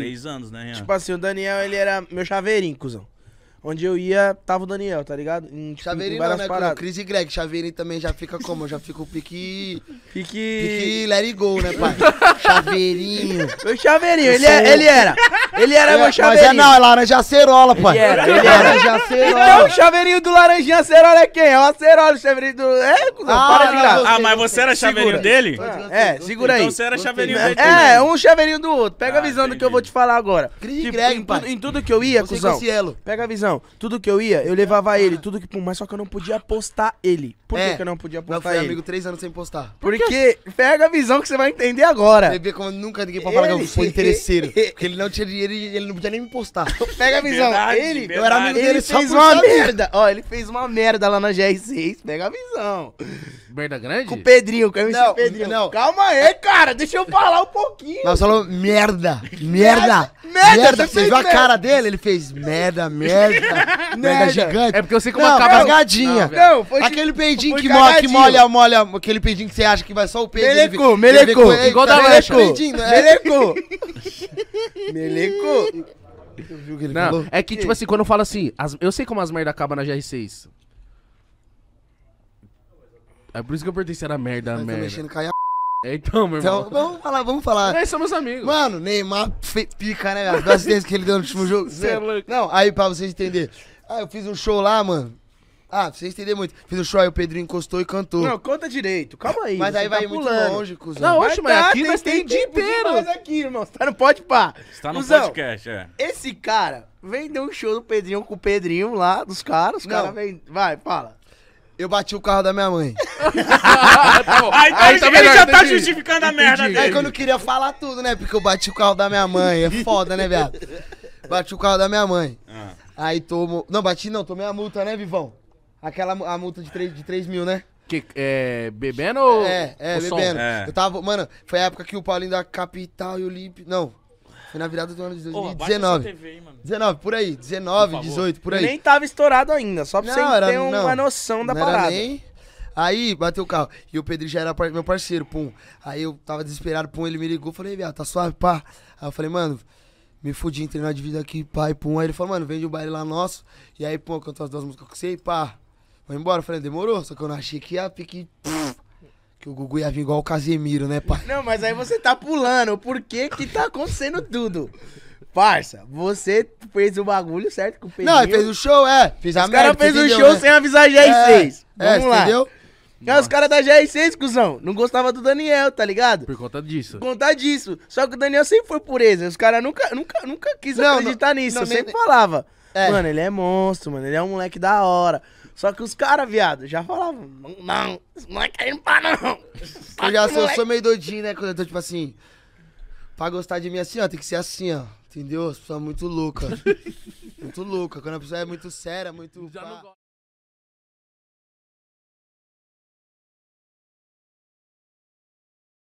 Três tipo anos, né, Renan? Tipo assim, o Daniel, ele era meu chaveirinho, cuzão. Onde eu ia, tava o Daniel, tá ligado? Em, tipo, Chaveirinho em não, né? Paradas. e Greg, Chaveirinho também já fica como? Já fica o pique... Pique... Pique let it go, né, pai? Chaveirinho. Meu Chaveirinho, ele, é, ele era. Ele era é, meu Chaveirinho. Mas é não, é Laranja Acerola, pai. Ele era, ele era. Laranja Acerola. Então o Chaveirinho do Laranjinha Acerola é quem? É o Acerola, o Chaveirinho do... É, ah, para de graça. Ah, mas você era Chaveirinho segura. dele? É, é, segura aí. Então você era Chaveirinho né? dele É, também. um Chaveirinho do outro. Pega ah, a visão entendi. do que eu vou te falar agora. Chris e tipo, Greg, pai. Em tudo que eu ia, cuzão. Pega a visão não. Tudo que eu ia, eu levava ele, tudo que. Pum, mas só que eu não podia postar ele. Por que, É. que eu não podia postar Não, foi ele? amigo três anos sem postar. Porque pega a visão que você vai entender agora. Bebê, como nunca ninguém pode falar que eu fui interesseiro. Porque ele não tinha dinheiro e ele não podia nem me postar. Pega a visão. Verdade, ele eu era amigo dele ele só fez por uma merda. Ó, ele fez uma merda lá na GR6. Pega a visão. Merda grande? Com o Pedrinho, com o MC Não, Pedrinho. não. Calma aí, cara. Deixa eu falar um pouquinho. Nós falamos merda, merda merda, você viu a cara dele? Ele fez merda, merda, merda, gigante. É porque eu sei como não, acaba. Cagadinha. Não, foi Aquele peidinho que, molha, que molha, aquele peidinho que você acha que vai só o peito. Meleco, meleco, Igual tá da lancha. Meleco, meleco. Eu viu que ele não, falou? É que, tipo assim, quando eu falo assim, as, eu sei como as merda acabam na GR6. É por isso que eu perguntei se era merda, merda. É, então, meu então, irmão. Então, vamos falar, vamos falar. Nós somos amigos. Mano, Neymar pica, né, velho? As que ele deu no último jogo. Você é louco. Não, aí pra vocês entenderem. Ah, eu fiz um show lá, mano. Ah, pra vocês entenderem muito. Fiz um show aí, o Pedrinho encostou e cantou. Não, conta direito. Calma aí. Mas aí tá vai pulando. muito longe, cuzão. Não, oxe, mas aqui nós tem, tem dia inteiro. Mas aqui, irmão. Você tá no pode pá. Você tá no cuzão, podcast, é. Esse cara vendeu um show do Pedrinho com o Pedrinho lá, dos caras. Os caras vem. Vai, fala. Eu bati o carro da minha mãe. Aí, ah, então Aí tá ele já tá justificando a merda dele. Aí quando eu queria falar tudo, né? Porque eu bati o carro da minha mãe. É foda, né, viado? Bati o carro da minha mãe. Ah. Aí tomo. Não, bati não, tomei a multa, né, Vivão? Aquela a multa de 3, de 3 mil, né? Que, é, bebendo ou. É, é, bebendo. É. Eu tava. Mano, foi a época que o Paulinho da Capital e o Lipe. Não, foi na virada do ano de 2019. Oh, TV, aí, 19, por aí. 19, por 18, por aí. Nem tava estourado ainda, só pra não, você era, ter uma noção da não parada. nem... Aí bateu o carro. E o Pedro já era meu parceiro, pum. Aí eu tava desesperado, pum, ele me ligou. Falei, viado, tá suave, pá. Aí eu falei, mano, me fudi, treinar de vida aqui, pá, e pum. Aí ele falou, mano, vende um baile lá nosso. E aí, pum, eu as duas músicas que eu sei, pá. foi embora. Eu falei, demorou. Só que eu não achei que ia pique. Pum. Que o Gugu ia vir igual o Casemiro, né, pai? Não, mas aí você tá pulando. Por que que tá acontecendo tudo? Parça, você fez o bagulho certo com o Pedrinho. Não, ele fez o show, é. Fez a os merda. Os caras fez o show né? sem avisar a GR6. É, é, Vamos é, lá. Entendeu? É os caras da GR6, cuzão. Não gostava do Daniel, tá ligado? Por conta disso. Por conta disso. Só que o Daniel sempre foi pureza. Os caras nunca, nunca, nunca quis não, acreditar não, nisso. Não, eu nem, sempre nem... falava. É. Mano, ele é monstro, mano. Ele é um moleque da hora. Só que os caras, viado, já falavam, não, não, é moleque aí não não. Eu já sou, sou meio doidinho, né? Quando eu tô tipo assim, pra gostar de mim assim, ó, tem que ser assim, ó. Entendeu? As pessoas muito loucas. muito louca. Quando a pessoa é muito séria, muito.